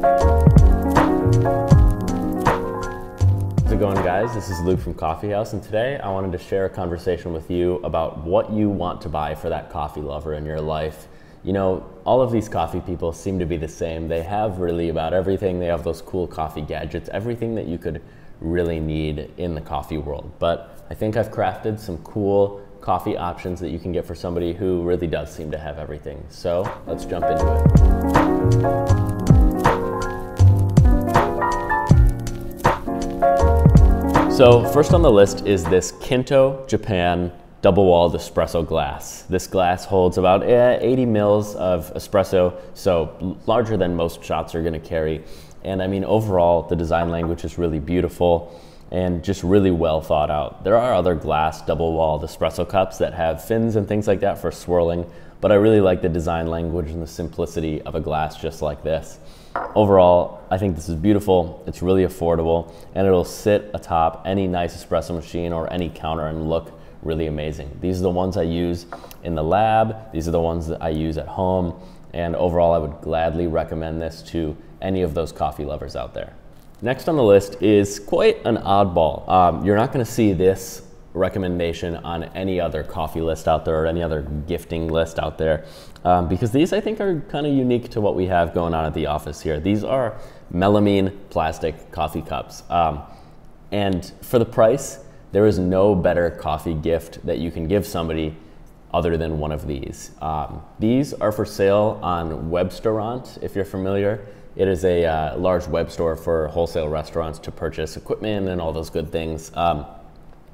How's it going guys? This is Luke from Coffee House and today I wanted to share a conversation with you about what you want to buy for that coffee lover in your life. You know, all of these coffee people seem to be the same. They have really about everything. They have those cool coffee gadgets, everything that you could really need in the coffee world. But I think I've crafted some cool coffee options that you can get for somebody who really does seem to have everything. So let's jump into it. So first on the list is this Kinto Japan double-walled espresso glass. This glass holds about eh, 80 mils of espresso, so larger than most shots are gonna carry. And I mean, overall, the design language is really beautiful and just really well thought out. There are other glass double-walled espresso cups that have fins and things like that for swirling, but I really like the design language and the simplicity of a glass just like this. Overall, I think this is beautiful, it's really affordable, and it'll sit atop any nice espresso machine or any counter and look really amazing. These are the ones I use in the lab, these are the ones that I use at home, and overall I would gladly recommend this to any of those coffee lovers out there. Next on the list is quite an oddball. Um, you're not gonna see this recommendation on any other coffee list out there or any other gifting list out there um, because these I think are kind of unique to what we have going on at the office here. These are melamine plastic coffee cups. Um, and for the price, there is no better coffee gift that you can give somebody other than one of these. Um, these are for sale on Webstaurant. if you're familiar. It is a uh, large web store for wholesale restaurants to purchase equipment and all those good things. Um,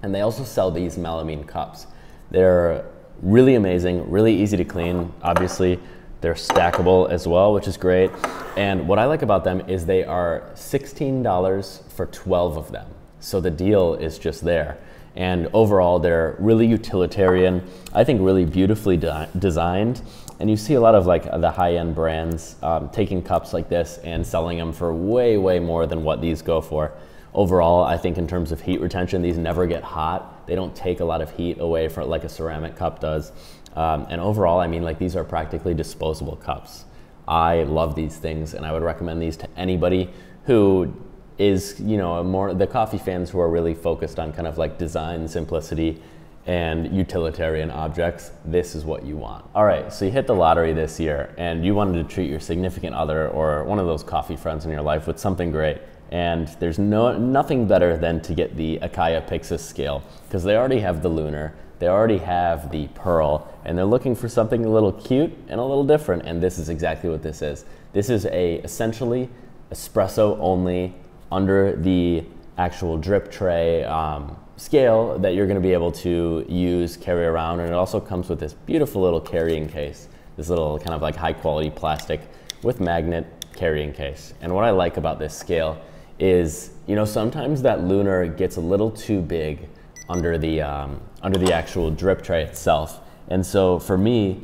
and they also sell these melamine cups. They're really amazing, really easy to clean, obviously. They're stackable as well, which is great. And what I like about them is they are $16 for 12 of them. So the deal is just there. And overall, they're really utilitarian, I think really beautifully de designed. And you see a lot of like the high end brands um, taking cups like this and selling them for way, way more than what these go for overall, I think in terms of heat retention, these never get hot. They don't take a lot of heat away from like a ceramic cup does. Um, and overall, I mean, like these are practically disposable cups. I love these things, and I would recommend these to anybody who is, you know, more the coffee fans who are really focused on kind of like design simplicity and utilitarian objects, this is what you want. All right, so you hit the lottery this year and you wanted to treat your significant other or one of those coffee friends in your life with something great. And there's no, nothing better than to get the Akaya Pixis scale because they already have the lunar, they already have the pearl, and they're looking for something a little cute and a little different. And this is exactly what this is. This is a essentially espresso only under the actual drip tray um, scale that you're going to be able to use, carry around. And it also comes with this beautiful little carrying case, this little kind of like high quality plastic with magnet carrying case. And what I like about this scale is you know sometimes that lunar gets a little too big under the um, under the actual drip tray itself. And so for me,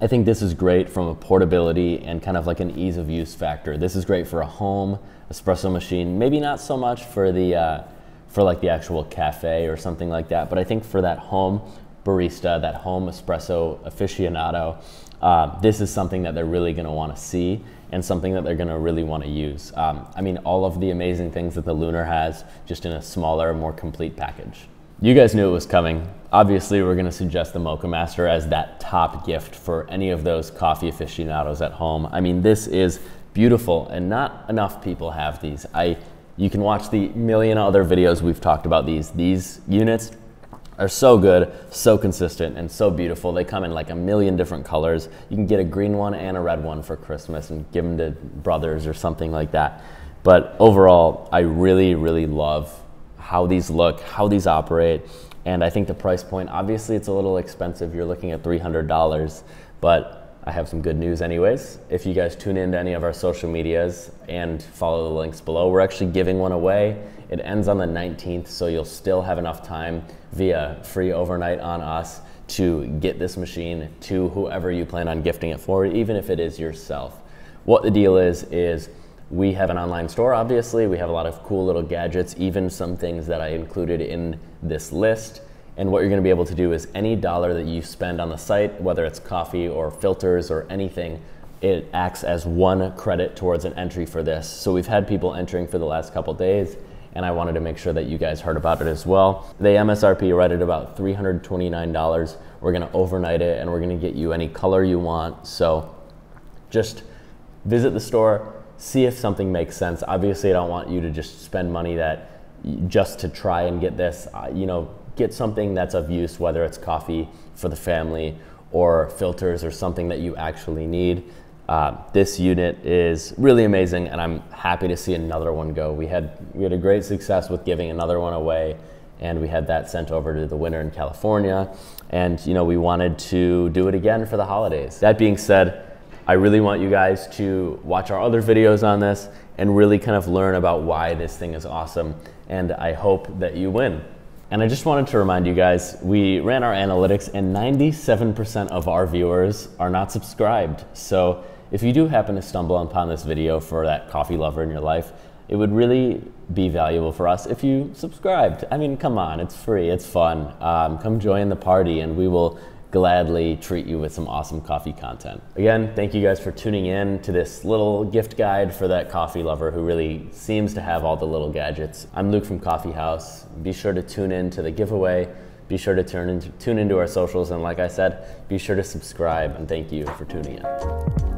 I think this is great from a portability and kind of like an ease of use factor. This is great for a home espresso machine, maybe not so much for the uh, for like the actual cafe or something like that. But I think for that home barista, that home espresso aficionado, uh, this is something that they're really going to want to see and something that they're going to really want to use. Um, I mean, all of the amazing things that the Lunar has just in a smaller, more complete package. You guys knew it was coming. Obviously, we're going to suggest the Mocha Master as that top gift for any of those coffee aficionados at home. I mean, this is beautiful, and not enough people have these. I, you can watch the million other videos we've talked about these. These units are so good, so consistent, and so beautiful. They come in like a million different colors. You can get a green one and a red one for Christmas and give them to brothers or something like that. But overall, I really, really love how these look, how these operate, and I think the price point. Obviously, it's a little expensive. You're looking at three hundred dollars, but I have some good news, anyways. If you guys tune into any of our social medias and follow the links below, we're actually giving one away. It ends on the 19th, so you'll still have enough time via free overnight on us to get this machine to whoever you plan on gifting it for, even if it is yourself. What the deal is, is we have an online store, obviously. We have a lot of cool little gadgets, even some things that I included in this list. And what you're going to be able to do is any dollar that you spend on the site, whether it's coffee or filters or anything, it acts as one credit towards an entry for this. So we've had people entering for the last couple days and I wanted to make sure that you guys heard about it as well. The MSRP right at about $329. We're gonna overnight it and we're gonna get you any color you want. So just visit the store, see if something makes sense. Obviously, I don't want you to just spend money that just to try and get this. Uh, you know, get something that's of use, whether it's coffee for the family or filters or something that you actually need. Uh, this unit is really amazing, and I'm happy to see another one go. We had we had a great success with giving another one away, and we had that sent over to the winner in California. And you know, we wanted to do it again for the holidays. That being said, I really want you guys to watch our other videos on this and really kind of learn about why this thing is awesome. And I hope that you win. And I just wanted to remind you guys we ran our analytics, and 97% of our viewers are not subscribed. So if you do happen to stumble upon this video for that coffee lover in your life, it would really be valuable for us if you subscribed. I mean, come on, it's free, it's fun. Um, come join the party, and we will gladly treat you with some awesome coffee content. Again, thank you guys for tuning in to this little gift guide for that coffee lover who really seems to have all the little gadgets. I'm Luke from Coffee House. Be sure to tune in to the giveaway. Be sure to turn into, tune into our socials. And like I said, be sure to subscribe. And thank you for tuning in.